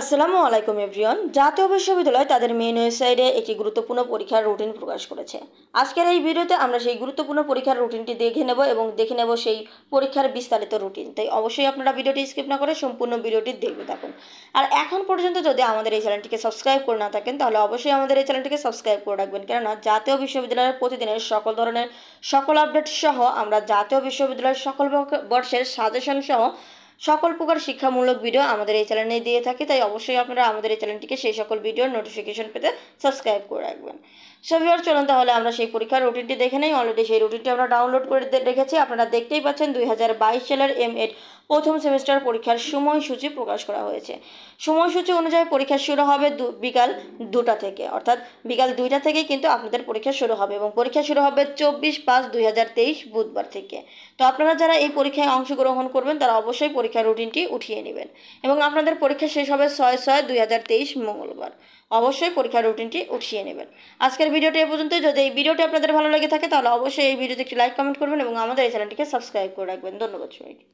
আসসালামু আলাইকুম এভরিওয়ান জাতীয় বিশ্ববিদ্যালয় তাদের মেন ওয়েবসাইটে একটি গুরুত্বপূর্ণ পরীক্ষার রুটিন প্রকাশ করেছে আজকের এই ভিডিওতে আমরা সেই গুরুত্বপূর্ণ পরীক্ষার রুটিনটি দেখে নেব এবং দেখে নেব সেই পরীক্ষার বিস্তারিত রুটিন তাই অবশ্যই আপনারা ভিডিওটি স্কিপ না করে সম্পূর্ণ ভিডিওটি দেখবে থাকুন আর এখন পর্যন্ত যদি আমাদের এই চ্যানেলটিকে সাবস্ক্রাইব করে না থাকেন তাহলে অবশ্যই আমাদের এই চ্যানেলটিকে সাবস্ক্রাইব করে রাখবেন কেননা জাতীয় বিশ্ববিদ্যালয়ের প্রতিদিনের সকল ধরনের সকল আপডেট সহ আমরা জাতীয় বিশ্ববিদ্যালয়ের সকল বর্ষের সাজেশন সহ সকল প্রকার শিক্ষামূলক ভিডিও আমাদের এই চ্যানেলে দিয়ে থাকি তাই অবশ্যই আপনারা আমাদের এই চ্যানেলটিকে সেই সকল ভিডিওর নোটিফিকেশন পেতে সাবস্ক্রাইব করে রাখবেন সবিবার চলুন তাহলে আমরা সেই পরীক্ষার রুটিনটি দেখে নেই অলরেডি সেই রুটিনটি আমরা ডাউনলোড করে রেখেছি আপনারা দেখতেই পাচ্ছেন দুই সালের এম এড প্রথম সেমিস্টার পরীক্ষার সময়সূচি প্রকাশ করা হয়েছে সময়সূচি অনুযায়ী পরীক্ষা শুরু হবে বিকাল দুটা থেকে অর্থাৎ বিকাল দুইটা থেকে কিন্তু আপনাদের পরীক্ষা শুরু হবে এবং পরীক্ষা শুরু হবে চব্বিশ পাঁচ দুই বুধবার থেকে তো আপনারা যারা এই পরীক্ষায় অংশগ্রহণ করবেন তারা অবশ্যই পরীক্ষা পরীক্ষার রুটিনটি উঠিয়ে নেবেন এবং আপনাদের পরীক্ষা শেষ হবে ছয় ছয় দুই মঙ্গলবার অবশ্যই পরীক্ষার রুটিনটি উঠিয়ে নেবেন আজকের ভিডিওটি এ পর্যন্ত যদি এই ভিডিওটি আপনাদের ভালো লেগে থাকে তাহলে অবশ্যই এই ভিডিওতে একটি লাইক কমেন্ট করবেন এবং আমাদের এই চ্যানেলটিকে সাবস্ক্রাইব করে রাখবেন ধন্যবাদ সবাইকে